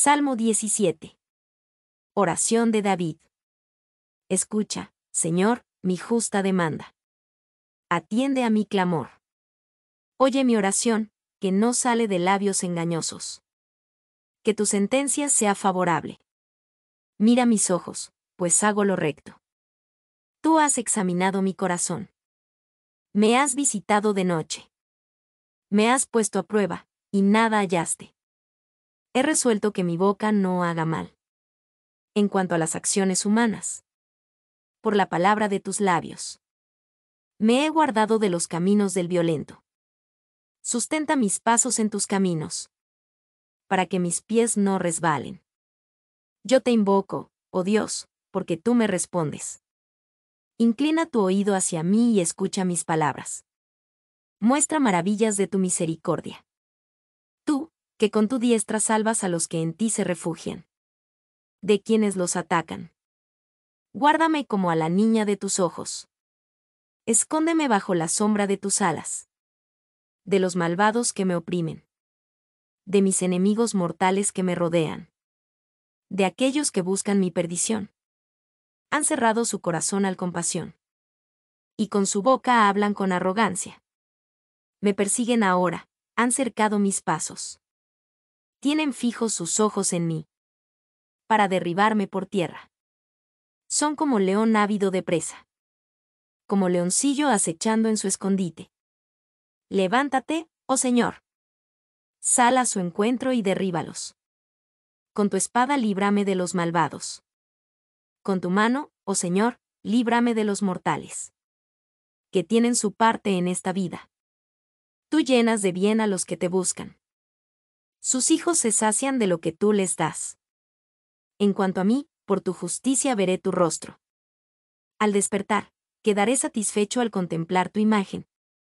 Salmo 17. Oración de David. Escucha, Señor, mi justa demanda. Atiende a mi clamor. Oye mi oración, que no sale de labios engañosos. Que tu sentencia sea favorable. Mira mis ojos, pues hago lo recto. Tú has examinado mi corazón. Me has visitado de noche. Me has puesto a prueba, y nada hallaste he resuelto que mi boca no haga mal. En cuanto a las acciones humanas. Por la palabra de tus labios. Me he guardado de los caminos del violento. Sustenta mis pasos en tus caminos. Para que mis pies no resbalen. Yo te invoco, oh Dios, porque tú me respondes. Inclina tu oído hacia mí y escucha mis palabras. Muestra maravillas de tu misericordia que con tu diestra salvas a los que en ti se refugian. De quienes los atacan. Guárdame como a la niña de tus ojos. Escóndeme bajo la sombra de tus alas. De los malvados que me oprimen. De mis enemigos mortales que me rodean. De aquellos que buscan mi perdición. Han cerrado su corazón al compasión. Y con su boca hablan con arrogancia. Me persiguen ahora, han cercado mis pasos tienen fijos sus ojos en mí. Para derribarme por tierra. Son como león ávido de presa. Como leoncillo acechando en su escondite. Levántate, oh Señor. Sal a su encuentro y derríbalos. Con tu espada líbrame de los malvados. Con tu mano, oh Señor, líbrame de los mortales. Que tienen su parte en esta vida. Tú llenas de bien a los que te buscan sus hijos se sacian de lo que tú les das. En cuanto a mí, por tu justicia veré tu rostro. Al despertar, quedaré satisfecho al contemplar tu imagen,